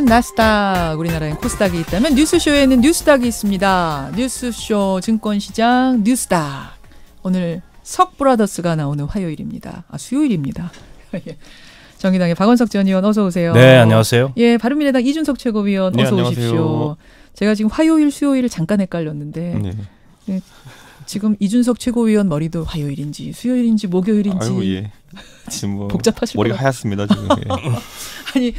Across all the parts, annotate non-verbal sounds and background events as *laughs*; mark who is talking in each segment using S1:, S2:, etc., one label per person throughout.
S1: 코리아 나스닥, 우리나라엔 코스닥이 있다면 뉴스쇼에는 뉴스닥이 있습니다. 뉴스쇼 증권시장 뉴스닥. 오늘 석브라더스가 나오는 화요일입니다. 아, 수요일입니다. *laughs* 예. 정의당의 박원석 전 의원 어서 오세요. 네, 안녕하세요. 예, 바른미래당 이준석 최고위원 네, 어서 안 오십시오. 제가 지금 화요일 수요일을 잠깐 헷갈렸는데 네. 예, 지금 이준석 최고위원 머리도 화요일인지 수요일인지 목요일인지 아이고,
S2: 예. 지금 뭐 *laughs* 복잡하실 머리 하얗습니다 지금. 예.
S1: *laughs* 아니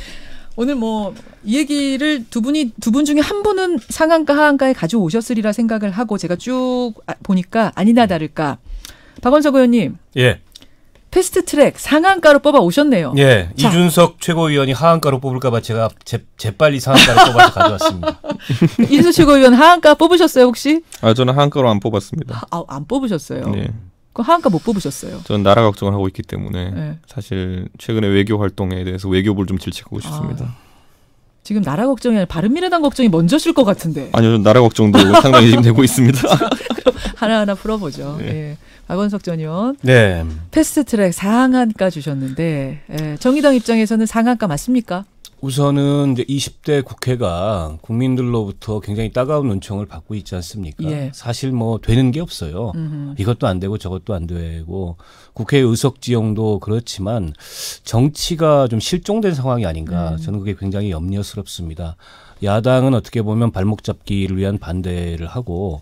S1: 오늘 뭐이 얘기를 두 분이 두 분 중에 한 분은 상한가 하한가에 가져오셨으리라 생각을 하고 제가 쭉 아, 보니까 아니나 다를까 박원석 의원님. 예. 패스트 트랙 상한가로 뽑아 오셨네요. 예. 자.
S3: 이준석 최고위원이 하한가로 뽑을까봐 제가 재, 재빨리 상한가로 뽑아서 가져왔습니다.
S1: *laughs* 이준석 최고위원 하한가 뽑으셨어요, 혹시?
S2: 아, 저는 하한가로 안 뽑았습니다.
S1: 아, 안 뽑으셨어요. 예. 그 하한가 못 뽑으셨어요.
S2: 전 나라 걱정을 하고 있기 때문에 네. 사실 최근에 외교 활동에 대해서 외교부를 좀 질책하고 아. 싶습니다.
S1: 아, 지금 나라 걱정이 아니라 바른미래당 걱정이 먼저실 것 같은데.
S2: 아니요, 나라 걱정도 *laughs* 상당히 지금 되고 있습니다. *laughs*
S1: 그럼 하나하나 풀어보죠. 네. 예. 박원석 전 의원. 네. 패스트트랙 상한가 주셨는데 예. 정의당 입장에서는 상한가 맞습니까?
S3: 우선은 이제 20대 국회가 국민들로부터 굉장히 따가운 논총을 받고 있지 않습니까? 예. 사실 뭐 되는 게 없어요. 음흠. 이것도 안 되고 저것도 안 되고 국회 의석 지형도 그렇지만 정치가 좀 실종된 상황이 아닌가 음. 저는 그게 굉장히 염려스럽습니다. 야당은 어떻게 보면 발목 잡기를 위한 반대를 하고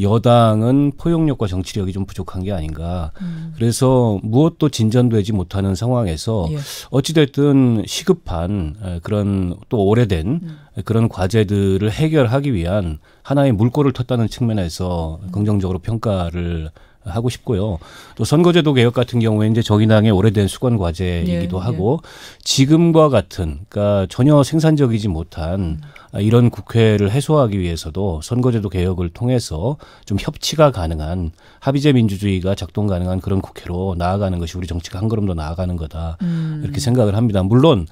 S3: 여당은 포용력과 정치력이 좀 부족한 게 아닌가. 음. 그래서 무엇도 진전되지 못하는 상황에서 예. 어찌됐든 시급한 그런 또 오래된 음. 그런 과제들을 해결하기 위한 하나의 물꼬를 텄다는 측면에서 음. 긍정적으로 평가를 하고 싶고요. 또 선거제도 개혁 같은 경우에 이제 정의당의 오래된 수건 과제이기도 예, 예. 하고 예. 지금과 같은 그러니까 전혀 생산적이지 못한 음. 아, 이런 국회를 해소하기 위해서도 선거제도 개혁을 통해서 좀 협치가 가능한 합의제 민주주의가 작동 가능한 그런 국회로 나아가는 것이 우리 정치가 한 걸음 더 나아가는 거다 음. 이렇게 생각을 합니다. 물론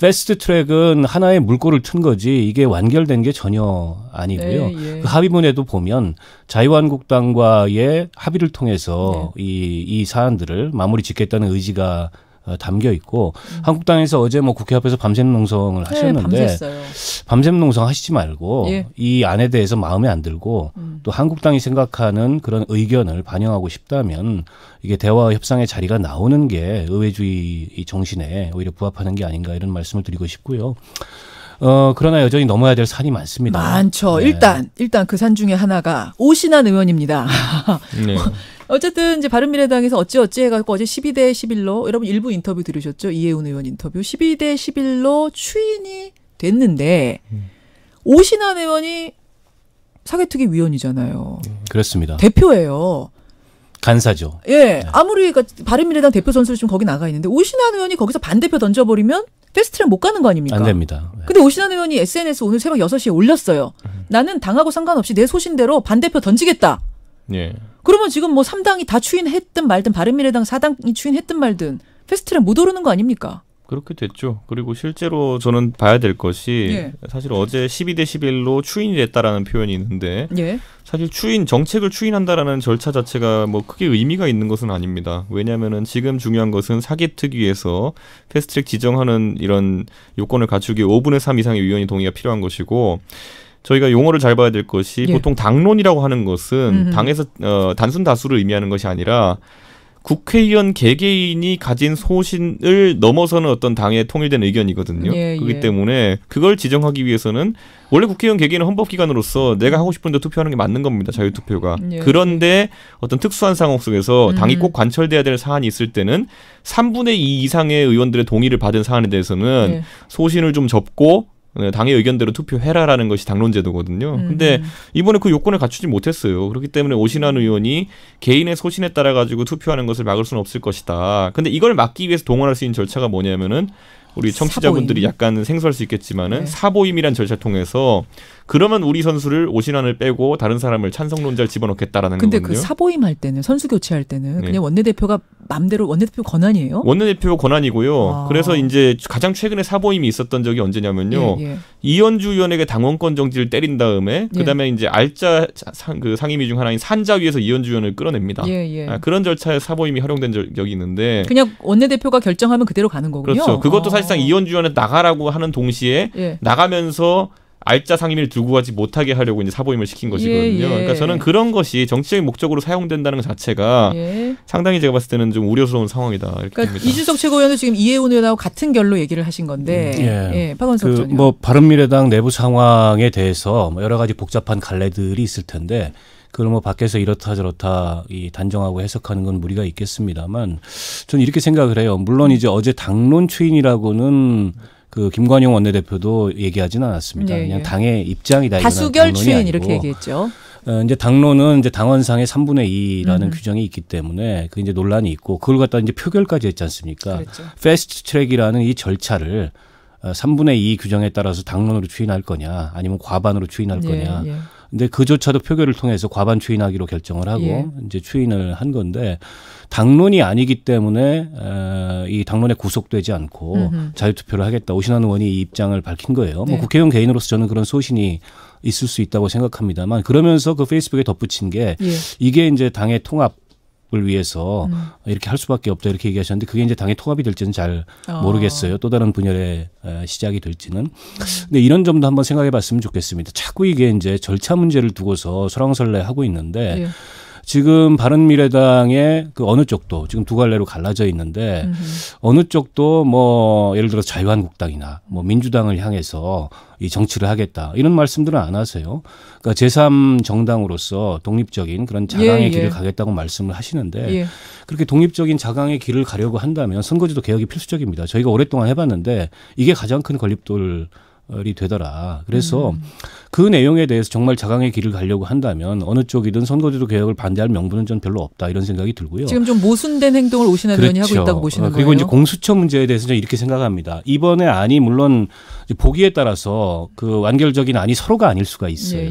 S3: 패스트 트랙은 하나의 물꼬를 튼 거지 이게 완결된 게 전혀 아니고요. 네, 예. 그 합의문에도 보면 자유한국당과의 합의를 통해서 네. 이, 이 사안들을 마무리 짓겠다는 의지가 어, 담겨 있고 음. 한국당에서 어제 뭐 국회 앞에서 밤샘 농성을 네, 하셨는데 네, 밤샘 농성 하시지 말고 예. 이 안에 대해서 마음에 안 들고 음. 또 한국당이 생각하는 그런 의견을 반영하고 싶다면 이게 대화 협상의 자리가 나오는 게 의회주의 정신에 오히려 부합하는 게 아닌가 이런 말씀을 드리고 싶고요. 어, 그러나 여전히 넘어야 될 산이 많습니다.
S1: 많죠. 네. 일단, 일단 그 산 중에 하나가 오신환 의원입니다. 네. *laughs* 어쨌든 이제 바른미래당에서 어찌어찌 해가지고 어제 12대 11로 여러분 일부 인터뷰 들으셨죠? 이혜훈 의원 인터뷰 12대 11로 추인이 됐는데 음. 오신환 의원이 사개특위 위원이잖아요. 음, 그렇습니다. 대표예요. 간사죠. 예. 네. 아무리 그러니까 바른미래당 대표 선수를 지금 거기 나가 있는데 오신환 의원이 거기서 반대표 던져버리면 패스트트랙 못 가는 거 아닙니까? 안 됩니다. 네. 근데 오신환 의원이 SNS 오늘 새벽 6시에 올렸어요. 음. 나는 당하고 상관없이 내 소신대로 반대표 던지겠다. 예. 그러면 지금 뭐 3당이 다 추인했든 말든 바른미래당 4당이 추인했든 말든 패스트트랙 못 오르는 거 아닙니까?
S2: 그렇게 됐죠. 그리고 실제로 저는 봐야 될 것이 예. 사실 어제 12대 11로 추인이 됐다라는 표현이 있는데 예. 사실 추인 정책을 추인한다라는 절차 자체가 뭐 크게 의미가 있는 것은 아닙니다. 왜냐하면은 지금 중요한 것은 사기 특위에서 패스트랙 지정하는 이런 요건을 갖추기 5분의 3 이상의 위원이 동의가 필요한 것이고 저희가 용어를 잘 봐야 될 것이 예. 보통 당론이라고 하는 것은 음흠. 당에서 어, 단순 다수를 의미하는 것이 아니라 국회의원 개개인이 가진 소신을 넘어서는 어떤 당의 통일된 의견이거든요. 예, 그렇기 예. 때문에 그걸 지정하기 위해서는 원래 국회의원 개개인은 헌법기관으로서 내가 하고 싶은 데 투표하는 게 맞는 겁니다. 자유투표가. 예, 예. 그런데 어떤 특수한 상황 속에서 음. 당이 꼭 관철돼야 될 사안이 있을 때는 3분의 2 이상의 의원들의 동의를 받은 사안에 대해서는 예. 소신을 좀 접고 네, 당의 의견대로 투표해라라는 것이 당론제도거든요. 음. 근데 이번에 그 요건을 갖추지 못했어요. 그렇기 때문에 오신환 의원이 개인의 소신에 따라 가지고 투표하는 것을 막을 수는 없을 것이다. 근데 이걸 막기 위해서 동원할 수 있는 절차가 뭐냐면은 우리 청취자분들이 사보임. 약간 생소할 수 있겠지만은 네. 사보임이란 절차를 통해서 그러면 우리 선수를 오신환을 빼고 다른 사람을 찬성론자를 집어넣겠다라는 근데 거군요. 근데 그
S1: 사보임 할 때는 선수 교체할 때는 네. 그냥 원내대표가 맘대로 원내대표 권한이에요?
S2: 원내대표 권한이고요. 아. 그래서 이제 가장 최근에 사보임이 있었던 적이 언제냐면요. 예, 예. 이현주 의원에게 당원권 정지를 때린 다음에 예. 그다음에 예. 이제 알짜 상, 그 상임위 중 하나인 산자위에서 이현주 의원을 끌어냅니다. 예, 예. 아, 그런 절차에 사보임이 활용된 적이 있는데 그냥
S1: 원내대표가 결정하면 그대로 가는 거군요. 그렇죠. 그것도 아. 사실
S2: 사실상 어. 이원주연에 나가라고 하는 동시에 예. 나가면서 알짜 상임위를 들고 가지 못하게 하려고 이제 사보임을 시킨 것이거든요. 예, 예. 그러니까 저는 그런 것이 정치적인 목적으로 사용된다는 것 자체가 예. 상당히 제가 봤을 때는 좀 우려스러운 상황이다. 이렇게 그러니까 봅니다.
S1: 이준석 최고위원도 지금 이해운 의원하고 같은 결로 얘기를 하신 건데, 음, 예, 예 박 그, 뭐
S3: 바른미래당 내부 상황에 대해서 뭐 여러 가지 복잡한 갈래들이 있을 텐데. 그걸 뭐 밖에서 이렇다 저렇다 이 단정하고 해석하는 건 무리가 있겠습니다만 저는 이렇게 생각을 해요. 물론 이제 어제 당론 추인이라고는 그김관용 원내대표도 얘기하지는 않았습니다. 네, 그냥 예. 당의 입장이다. 다수결 추인 아니고. 이렇게 얘기했죠. 어, 이제 당론은 이제 당원상의 3분의 2라는 음. 규정이 있기 때문에 그 이제 논란이 있고 그걸 갖다 이제 표결까지 했지 않습니까? 그렇죠. 패스트 트랙이라는 이 절차를 3분의 어, 2 규정에 따라서 당론으로 추인할 거냐 아니면 과반으로 추인할 네, 거냐 예. 근데 그조차도 표결을 통해서 과반 추인하기로 결정을 하고 예. 이제 추인을 한 건데 당론이 아니기 때문에 에, 이 당론에 구속되지 않고 자유투표를 하겠다 오신환 의원이 이 입장을 밝힌 거예요. 뭐 네. 뭐 국회의원 개인으로서 저는 그런 소신이 있을 수 있다고 생각합니다만 그러면서 그 페이스북에 덧붙인 게 예. 이게 이제 당의 통합 을 위해서 음. 이렇게 할 수밖에 없다 이렇게 얘기하셨는데 그게 이제 당의 통합이 될지는 잘 모르겠어요. 어. 또 다른 분열의 시작이 될지는. 근데 이런 점도 한번 생각해 봤으면 좋겠습니다. 자꾸 이게 이제 절차 문제를 두고서 설왕설래 하고 있는데 예. 지금 바른미래당의 그 어느 쪽도 지금 두 갈래로 갈라져 있는데 음흠. 어느 쪽도 뭐 예를 들어 자유한국당이나 뭐 민주당을 향해서 이 정치를 하겠다 이런 말씀들은 안 하세요. 그러니까 제3 정당으로서 독립적인 그런 예, 자강의 예, 예. 길을 가겠다고 말씀을 하시는데 예. 그렇게 독립적인 자강의 길을 가려고 한다면 선거제도 개혁이 필수적입니다. 저희가 오랫동안 해봤는데 이게 가장 큰 걸림돌 이 되더라. 그래서 음. 그 내용에 대해서 정말 자강의 길을 가려고 한다면 어느 쪽이든 선거제도 개혁을 반대할 명분은 전 별로 없다 이런 생각이 들고요. 지금
S1: 좀 모순된 행동을 오신 의 그렇죠. 하고 있다고 보시는 아, 리고 거예요. 그리고 이제
S3: 공수처 문제에 대해서 는 이렇게 생각합니다. 이번에 아니 물론 보기에 따라서 그 완결적인 아니 서로가 아닐 수가 있어요. 예, 예.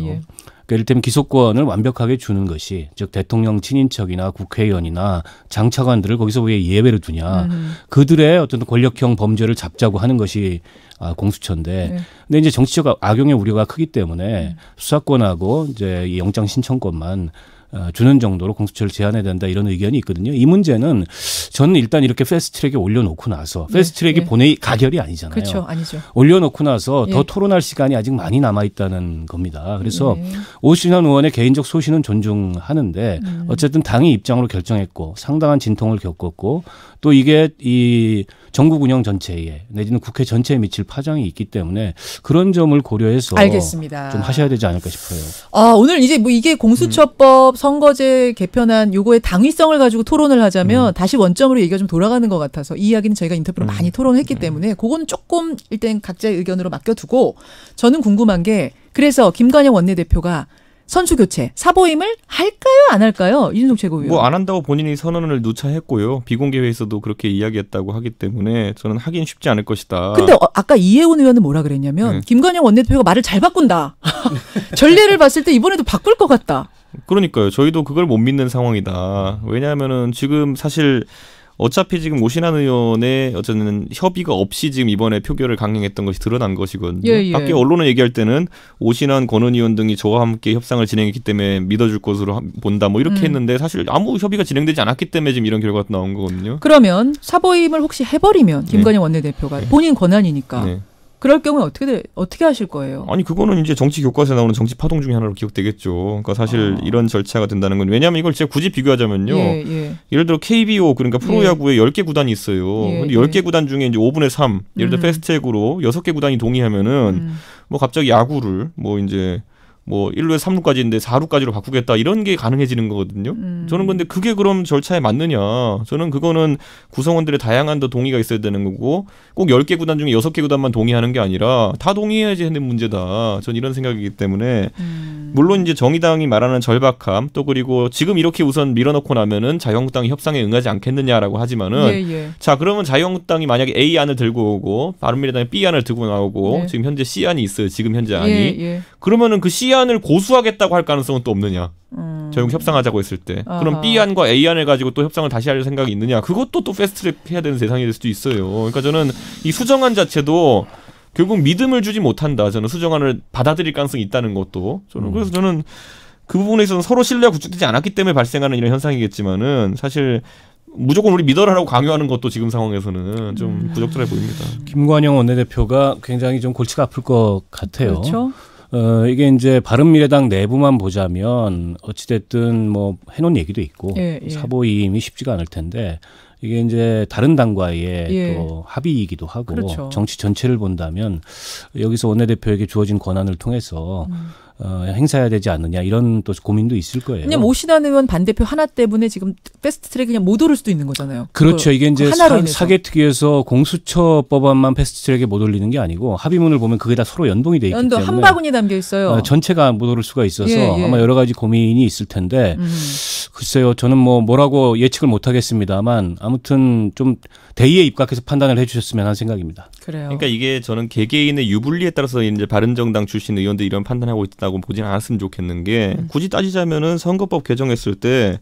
S3: 그러니까 이를테면 기소권을 완벽하게 주는 것이 즉 대통령 친인척이나 국회의원이나 장차관들을 거기서 왜 예외로 두냐 음. 그들의 어떤 권력형 범죄를 잡자고 하는 것이 아, 공수처인데 네. 근데 이제 정치적 악용의 우려가 크기 때문에 음. 수사권하고 이제 이 영장 신청권만 어, 주는 정도로 공수처를 제한해야 된다 이런 의견이 있거든요. 이 문제는 저는 일단 이렇게 패스트트랙에 올려놓고 나서 네, 패스트트랙이 네, 본회의 가결이 아니잖아요. 그렇죠, 아니죠. 올려놓고 나서 예. 더 토론할 시간이 아직 많이 남아 있다는 겁니다. 그래서 네. 오신환 의원의 개인적 소신은 존중하는데 음. 어쨌든 당이 입장으로 결정했고 상당한 진통을 겪었고 또 이게 이정국 운영 전체에 내지는 국회 전체에 미칠 파장이 있기 때문에 그런 점을 고려해서 알겠습니다. 좀 하셔야 되지 않을까 싶어요.
S1: 아, 오늘 이제 뭐 이게 공수처법 음. 헌법 선거제 개편안 요거의 당위성을 가지고 토론을 하자면 음. 다시 원점으로 얘기가 좀 돌아가는 것 같아서 이 이야기는 저희가 인터뷰로 음. 많이 토론했기 음. 때문에 그건 조금 일단 각자의 의견으로 맡겨두고 저는 궁금한 게 그래서 김관영 원내대표가 선수 교체 사보임을 할까요 안 할까요 이준석 최고위원 뭐 안
S2: 한다고 본인이 선언을 누차 했고요 비공개 회에서도 그렇게 이야기했다고 하기 때문에 저는 하긴 쉽지 않을 것이다 근데 어,
S1: 아까 이해원 의원은 뭐라 그랬냐면 네. 김관영 원내대표가 말을 잘 바꾼다 *laughs* *laughs* 전례를 봤을 때 이번에도 바꿀 것 같다
S2: 그러니까요. 저희도 그걸 못 믿는 상황이다. 왜냐하면은 지금 사실 어차피 지금 오신한 의원의 어쨌든 협의가 없이 지금 이번에 표결을 강행했던 것이 드러난 것이거든요. 예, 예. 밖에 언론을 얘기할 때는 오신한 권은 의원 등이 저와 함께 협상을 진행했기 때문에 믿어줄 것으로 본다 뭐 이렇게 음. 했는데 사실 아무 협의가 진행되지 않았기 때문에 지금 이런 결과가 나온 거거든요.
S1: 그러면 사보임을 혹시 해버리면 네. 김건희 원내대표가 네. 본인 권한이니까 네. 그럴 경우에 어떻게 되, 어떻게 하실 거예요? 아니
S2: 그거는 이제 정치 교과서에 나오는 정치 파동 중에 하나로 기억되겠죠. 그러니까 사실 아. 이런 절차가 된다는 건 왜냐하면 이걸 제가 굳이 비교하자면요. 예, 예. 예를 들어 KBO 그러니까 프로야구에 예. 10개 구단이 있어요. 예, 근데 10개 예. 구단 중에 이제 5분의 3 예를 들어 음. 패스트트으로 6개 구단이 동의하면은 음. 뭐 갑자기 야구를 뭐 이제 뭐 1루에 3루까지인데 4루까지로 바꾸겠다 이런 게 가능해지는 거거든요. 음. 저는 근데 그게 그럼 절차에 맞느냐? 저는 그거는 구성원들의 다양한 더 동의가 있어야 되는 거고 꼭 10개 구단 중에 6개 구단만 동의하는 게 아니라 다 동의해야지 하는 문제다. 전 이런 생각이기 때문에 음. 물론 이제 정의당이 말하는 절박함 또 그리고 지금 이렇게 우선 밀어넣고 나면은 자유한국당이 협상에 응하지 않겠느냐라고 하지만은 예, 예. 자 그러면 자유한국당이 만약에 A 안을 들고 오고 바른미래당이 B 안을 들고 나오고 네. 지금 현재 C 안이 있어요. 지금 현재 안이 예, 예. 그러면은 그 C 안 B안을 고수하겠다고 할 가능성은 또 없느냐? 음. 저용 협상하자고 했을 때 아하. 그럼 B안과 A안을 가지고 또 협상을 다시 할 생각이 있느냐? 그것도 또패스트랙 해야 되는 세상이 될 수도 있어요. 그러니까 저는 이 수정안 자체도 결국 믿음을 주지 못한다. 저는 수정안을 받아들일 가능성이 있다는 것도 저는 음. 그래서 저는 그 부분에 있어 서로 신뢰가 구축되지 않았기 때문에 발생하는 이런 현상이겠지만은 사실 무조건 우리 믿어라라고 강요하는 것도 지금 상황에서는 좀 음. 부적절해 보입니다.
S3: 김관영 원내대표가 굉장히 좀 골치가 아플 것 같아요. 그렇죠? 어, 이게 이제 바른미래당 내부만 보자면 어찌됐든 뭐 해놓은 얘기도 있고 예, 예. 사보임이 쉽지가 않을 텐데 이게 이제 다른 당과의 예. 또 합의이기도 하고 그렇죠. 정치 전체를 본다면 여기서 원내대표에게 주어진 권한을 통해서 음. 어, 행사해야 되지 않느냐 이런 또 고민도 있을 거예요. 그냥
S1: 오신환 의원 반대표 하나 때문에 지금 패스트트랙 그냥 못 오를 수도 있는 거잖아요. 그렇죠. 그 이게 이제 사,
S3: 개 특위에서 공수처 법안만 패스트트랙에 못 올리는 게 아니고 합의문을 보면 그게 다 서로 연동이 돼 있기 연동, 때문에 한 바구니
S1: 담겨 있어요. 어,
S3: 전체가 못 오를 수가 있어서 예, 예. 아마 여러 가지 고민이 있을 텐데 음. 글쎄요. 저는 뭐 뭐라고 예측을 못 하겠습니다만 아무튼 좀 대의에 입각해서 판단을 해주셨으면 하는 생각입니다. 그래요.
S2: 그러니까 이게 저는 개개인의 유불리에 따라서 이제 바른정당 출신 의원들 이런 판단하고 있다. 있다고 보진 않았으면 좋겠는 게 음. 굳이 따지자면은 선거법 개정했을 때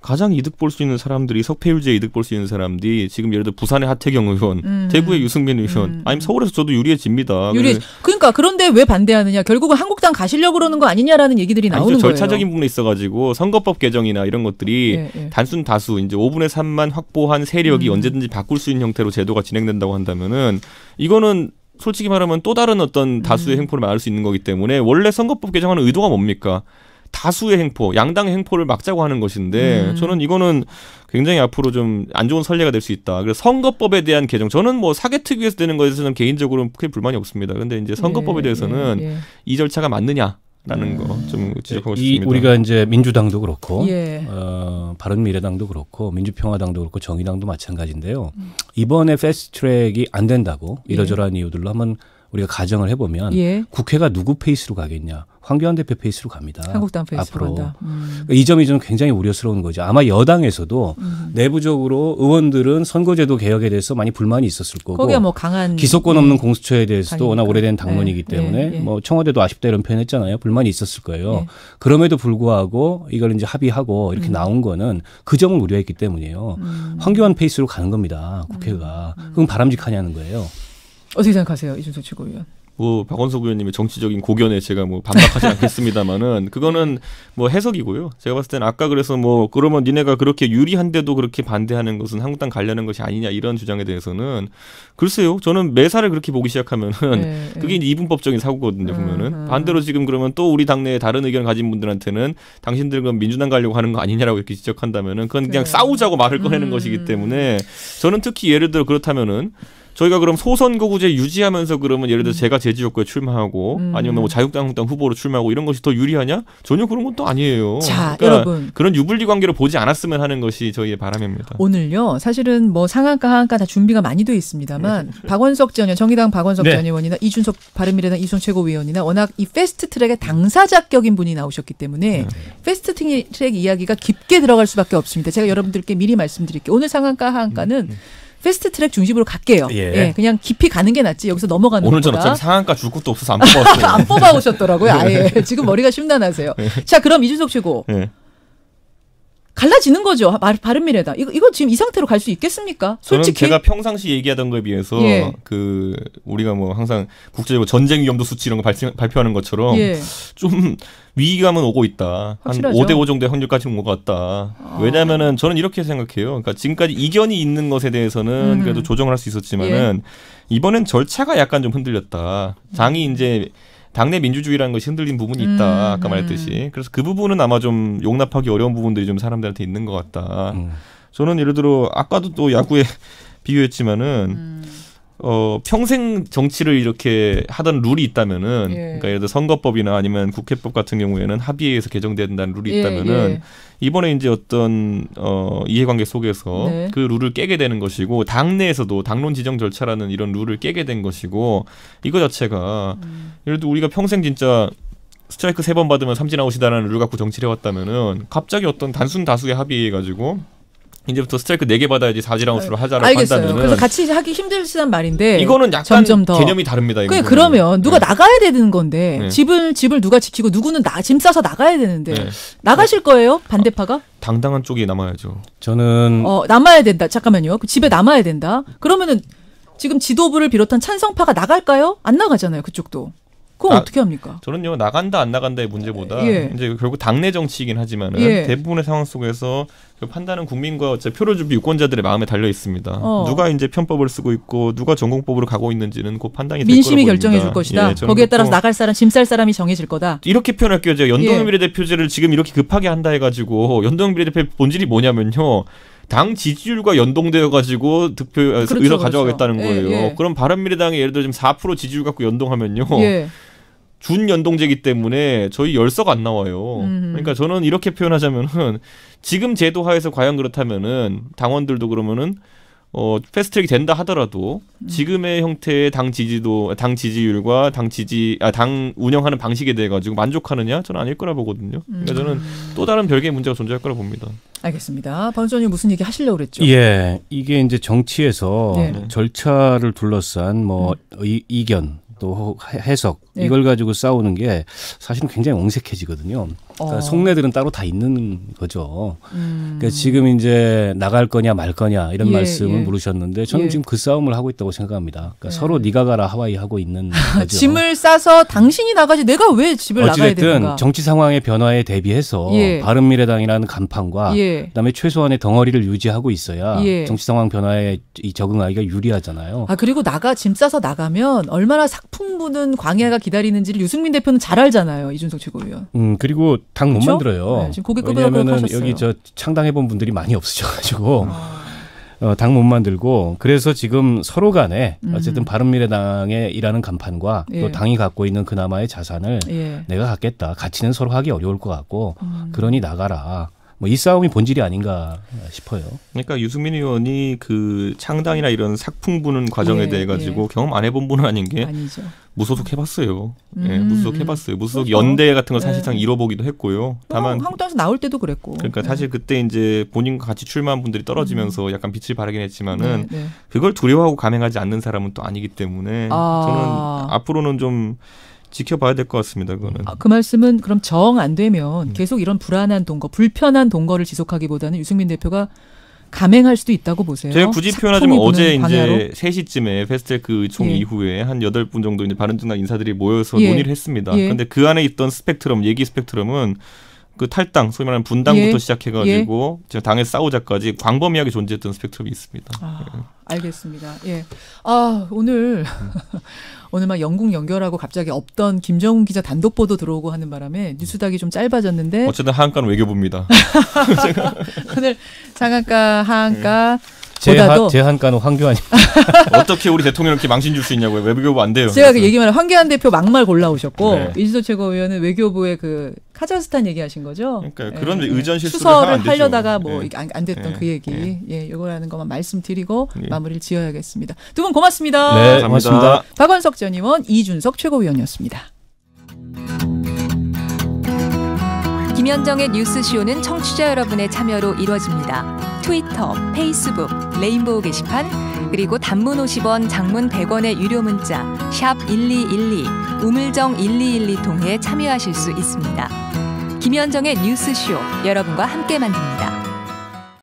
S2: 가장 이득 볼 수 있는 사람들이 석패율제 이득 볼 수 있는 사람들이 지금 예를 들어 부산의 하태경 의원, 음. 대구의 유승민 의원, 음. 아니면 서울에서 저도 유리해집니다. 유리.
S1: 그러니까 그런데 왜 반대하느냐? 결국은 한국당 가시려고 그러는 거 아니냐라는 얘기들이 나오는 죠 거예요. 절차적인
S2: 부분에 있어가지고 선거법 개정이나 이런 것들이 예, 예. 단순 다수 이제 5분의 3만 확보한 세력이 음. 언제든지 바꿀 수 있는 형태로 제도가 진행된다고 한다면은 이거는 솔직히 말하면 또 다른 어떤 다수의 음. 행포를 막을 수 있는 거기 때문에 원래 선거법 개정하는 의도가 뭡니까? 다수의 행포, 양당의 행포를 막자고 하는 것인데 음. 저는 이거는 굉장히 앞으로 좀 안 좋은 선례가 될 수 있다. 그래서 선거법에 대한 개정, 저는 뭐 사개특위에서 되는 것에서는 대해 개인적으로는 크게 불만이 없습니다. 근데 이제 선거법에 네, 예, 대해서는 예, 예, 예. 이 절차가 맞느냐, 라는 음. 거좀 네, 지적하고 이, 싶습니다. 우리가 이제
S3: 민주당도 그렇고 예. 어,
S2: 바른미래당도 그렇고
S3: 민주평화당도 그렇고 정의당도 마찬가지인데요. 음. 이번에 패스트트랙이 안 된다고 이러저러한 예. 이유들로 한번 우리가 가정을 해보면 예. 국회가 누구 페이스로 가겠냐? 황교안 대표 페이스로 갑니다. 한국당 페이스로 앞으로. 간다. 그러니까 음. 그러니까 이 점이 저는 굉장히 우려스러운 거죠. 아마 여당에서도 음. 내부적으로 의원들은 선거제도 개혁에 대해서 많이 불만이 있었을 거고 거기가 뭐
S1: 강한 기소권 없는
S3: 네. 공수처에 대해서도 워낙 오래된 당론이기 예. 때문에 네. 뭐 청와대도 아쉽다 이런 표현했잖아요. 불만이 있었을 거예요. 그럼에도 불구하고 이걸 이제 합의하고 이렇게 음. 나온 거는 그 점을 우려했기 때문이에요.
S2: 음. 황교안 페이스로 가는 겁니다. 국회가 음. 음. 그건 바람직하냐는 거예요.
S1: 어떻게 생각하세요, 이준석 최고위원?
S2: 뭐 박원석 의원님의 정치적인 고견에 제가 뭐 반박하지 않겠습니다만은 *laughs* 그거는 뭐 해석이고요. 제가 봤을 때 아까 그래서 뭐 그러면 니네가 그렇게 유리한데도 그렇게 반대하는 것은 한국당 관련한 것이 아니냐 이런 주장에 대해서는 글쎄요. 저는 매사를 그렇게 보기 시작하면은 네, *laughs* 그게 네. 이 이분법적인 사고거든요. 음, 보면은 아 반대로 지금 그러면 또 우리 당내에 다른 의견 가진 분들한테는 당신들 그 민주당 가려고 하는 거 아니냐라고 이렇게 지적한다면은 그건 그냥 네. 싸우자고 말을 꺼내는 음. 것이기 때문에 저는 특히 예를 들어 그렇다면은 저희가 그럼 소선거구제 유지하면서 그러면 예를 들어 음. 제가 제지조구에 출마하고 음. 아니면 뭐 자유한국당 후보로 출마하고 이런 것이 더 유리하냐? 전혀 그런 것도 아니에요. 자, 그러니까 여러분 그런 유불리 관계를 보지 않았으면 하는 것이 저희의 바람입니다.
S1: 오늘요 사실은 뭐 상한가 하한가 다 준비가 많이 돼 있습니다만 네, 네. 박원석 전 의원 정의당 박원석 네. 전 의원이나 이준석 바른미래당 이순 최고위원이나 워낙 이 패스트트랙의 당사자격인 분이 나오셨기 때문에 네. 패스트트랙 이야기가 깊게 들어갈 수밖에 없습니다. 제가 여러분들께 미리 말씀드릴게요. 오늘 상한가 하한가는 음. 음. 패스트 트랙 중심으로 갈게요. 예. 예. 그냥 깊이 가는 게 낫지 여기서 넘어가는 오늘 전어차
S2: 상한가 줄 것도 없어서 안 *laughs* 뽑아왔어요. 안 뽑아오셨더라고요. 네. 아예
S1: 지금 머리가 심란하세요. 네. 자 그럼 이준석 최고. 네. 갈라지는 거죠. 바른미래당. 이거, 이거 지금 이 상태로 갈 수 있겠습니까? 솔직히.
S2: 제가 평상시 얘기하던 거에 비해서 예. 그 우리가 뭐 항상 국제적으로 전쟁 위험도 수치 이런 거 발표, 하는 것처럼 예. 좀 위기감은 오고 있다. 확실하죠. 한 5대 5 정도의 확률까지 온 것 같다. 아. 왜냐면은 저는 이렇게 생각해요. 그러니까 지금까지 이견이 있는 것에 대해서는 음. 그래도 조정을 할 수 있었지만은 예. 이번엔 절차가 약간 좀 흔들렸다. 장이 이제 당내 민주주의라는 것이 흔들린 부분이 있다. 음, 아까 네. 말했듯이. 그래서 그 부분은 아마 좀 용납하기 어려운 부분들이 좀 사람들한테 있는 것 같다. 음. 저는 예를 들어 아까도 또 야구에 *laughs* 비유했지만은 음. 어 평생 정치를 이렇게 하던 룰이 있다면은 예. 그러니까 예를 들어 선거법이나 아니면 국회법 같은 경우에는 합의에서 개정된다는 룰이 예, 있다면은 예. 이번에 이제 어떤 어 이해관계 속에서 네. 그 룰을 깨게 되는 것이고 당내에서도 당론 지정 절차라는 이런 룰을 깨게 된 것이고 이거 자체가 음. 예를 들어 우리가 평생 진짜 스트라이크 세 번 받으면 삼진 아웃이다라는 룰 갖고 정치를 해왔다면은 갑자기 어떤 단순 다수의 합의해 가지고 이제부터 스트라이크 4개 받아야지 4지라운드로 아, 하자라고 알겠어요. 한다은 그래서
S1: 같이 하기 힘들단 말인데 이거는 약간 점점 더. 개념이
S2: 다릅니다. 그래, 그러면
S1: 누가 네. 나가야 되는 건데 네. 집을 집을 누가 지키고 누구는 나, 짐 싸서 나가야 되는데 네. 나가실 네. 거예요? 반대파가? 아,
S2: 당당한 쪽이 남아야죠. 저는 어,
S1: 남아야 된다. 잠깐만요. 그 집에 남아야 된다. 그러면은 지금 지도부를 비롯한 찬성파가 나갈까요? 안 나가잖아요. 그쪽도. 그건 나, 어떻게
S2: 합니까? 저는요 나간다 안 나간다의 문제보다 예. 이제 결국 당내 정치이긴 하지만 예. 대부분의 상황 속에서 판단은 국민과 어 표를 준비 유권자들의 마음에 달려 있습니다. 어. 누가 이제 편법을 쓰고 있고 누가 전공법으로 가고 있는지는 곧 판단이 민심이 결정해 줄 것이다. 예, 거기에 따라서
S1: 나갈 사람, 짐쌀 사람이 정해질 거다.
S2: 이렇게 표현할게요. 제가 연동형 예. 비례대표제를 지금 이렇게 급하게 한다 해가지고 연동형 비례대표 본질이 뭐냐면요. 당 지지율과 연동되어 가지고 득표 어, 그렇죠, 의석 그렇죠. 가져가겠다는 그 거예요. 예. 그럼 바른미래당이 예를 들어 지금 4% 지지율 갖고 연동하면요. 예. 준연동제기 때문에 저희 열석 안 나와요. 음흠. 그러니까 저는 이렇게 표현하자면은 지금 제도 하에서 과연 그렇다면은 당원들도 그러면은 어, 패스트트랙이 된다 하더라도 음. 지금의 형태의 당 지지도 당 지지율과 당 지지 아, 당 운영하는 방식에 대해 가지고 만족하느냐 저는 아닐 거라 보거든요. 음. 그러니까 저는 또 다른 별개의 문제가 존재할 거라 봅니다.
S1: 알겠습니다. 방원전님 무슨 얘기 하시려고 그랬죠? 예,
S3: 이게 이제 정치에서 네. 네. 절차를 둘러싼 뭐 음. 이, 이견 또 해석 네. 이걸 가지고 싸우는 게 사실은 굉장히 엉색해지거든요 그러니까 어. 속내들은 따로 다 있는 거죠. 음. 그러니까 지금 이제 나갈 거냐 말 거냐 이런 예, 말씀을 예. 물으셨는데 저는 예. 지금 그 싸움을 하고 있다고 생각합니다. 그러니까 예. 서로 네가 가라 하와이 하고 있는 *laughs*
S1: 거죠. 짐을 싸서 당신이 나가지 내가 왜 집을 나가야 되는가. 정치
S3: 상황의 변화에 대비해서 예. 바른미래당이라는 간판과 그다음에 최소한의 덩어리를 유지하고 있어야 정치 상황 변화에 적응하기가 유리하잖아요.
S1: 아 그리고 나가 짐 싸서 나가면 얼마나 삭풍 부는 광야가 기다리는지를 유승민 대표는 잘 알잖아요. 이준석 최고위원.
S3: 음, 그리고 당 못 만들어요. 네, 지금 고개 끄덕끄하셨 여기 저 창당해본 분들이 많이 없으셔가지고. 아. 어, 당 못 만들고 그래서 지금 서로 간에 음. 어쨌든 음. 바른미래당의 일하는 간판과 예. 또 당이 갖고 있는 그나마의 자산을 예. 내가 갖겠다. 가치는 서로 하기 어려울 것 같고 음. 그러니 나가라. 뭐이 싸움이 본질이 아닌가 싶어요.
S2: 그러니까 유승민 의원이 그 창당이나 이런 삭풍 부는 과정에 예, 대해 가지고 예. 경험 안 해본 분은 아닌 게 아니죠. 무소속 해봤어요. 예, 음, 예, 무소속 해봤어요. 무소속 그렇죠? 연대 같은 걸 네. 사실상 잃어보기도 했고요. 다만 한국당에서
S1: 어, 나올 때도 그랬고. 그러니까 사실
S2: 그때 이제 본인과 같이 출마한 분들이 떨어지면서 음. 약간 빛을 발하긴 했지만은 그걸 두려워하고 감행하지 않는 사람은 또 아니기 때문에 아. 저는 앞으로는 좀 지켜봐야 될 것 같습니다. 그거는. 아,
S1: 그 말씀은 그럼 정 안 되면 네. 계속 이런 불안한 동거, 불편한 동거를 지속하기보다는 유승민 대표가 감행할 수도 있다고 보세요. 제가 굳이 표현하자면 어제 방향으로? 이제
S2: 3시쯤에 페스텔크 그 총 예. 이후에 한 8분 정도 이제 바른정당 인사들이 모여서 예. 논의를 했습니다. 예. 근데 그 안에 있던 스펙트럼, 얘기 스펙트럼은 그 탈당, 소위 말하는 분당부터 예. 시작해가지고 예. 당의 싸우자까지 광범위하게 존재했던 스펙트럼이 있습니다. 아, 예.
S1: 알겠습니다. 예. 아 오늘 *laughs* 오늘 막 영국 연결하고 갑자기 없던 김정훈 기자 단독 보도 들어오고 하는 바람에 뉴스닥이 좀 짧아졌는데 어쨌든
S2: 하한가는 외교부입니다.
S1: *laughs* 오늘 장한가 하한가 예. 제
S2: 제한가는 황교안 *laughs* 어떻게 우리 대통령께 망신 줄 수 있냐고요 외교부
S1: 안 돼요. 제가 그 얘기만 황교안 대표 막말 골라오셨고 네. 이지도 최고위원은 외교부의 그 카자흐스탄 얘기하신 거죠? 그러니까 그런 뭐 예, 의전 실수를 하려다가 뭐안 예. 안 됐던 예. 그 얘기 예. 예 요거라는 것만 말씀드리고 예. 마무리를 지어야겠습니다. 두 분 고맙습니다. 네, 고맙습니다 박원석 전 의원, 이준석 최고위원이었습니다. 김현정의 뉴스쇼는 청취자 여러분의 참여로 이루어집니다. 트위터, 페이스북, 레인보우 게시판 그리고 단문 50원, 장문 100원의 유료 문자 샵 1212, 우물정 1212 통해 참여하실 수 있습니다. 김현정의 뉴스쇼 여러분과 함께 만듭니다.